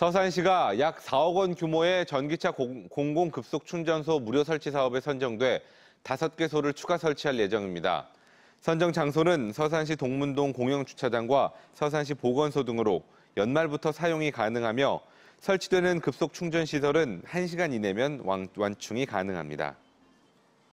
서산시가 약 4억 원 규모의 전기차 공공급속 충전소 무료 설치 사업에 선정돼 5개소를 추가 설치할 예정입니다. 선정 장소는 서산시 동문동 공영주차장과 서산시 보건소 등으로 연말부터 사용이 가능하며 설치되는 급속 충전 시설은 1시간 이내면 완충이 가능합니다.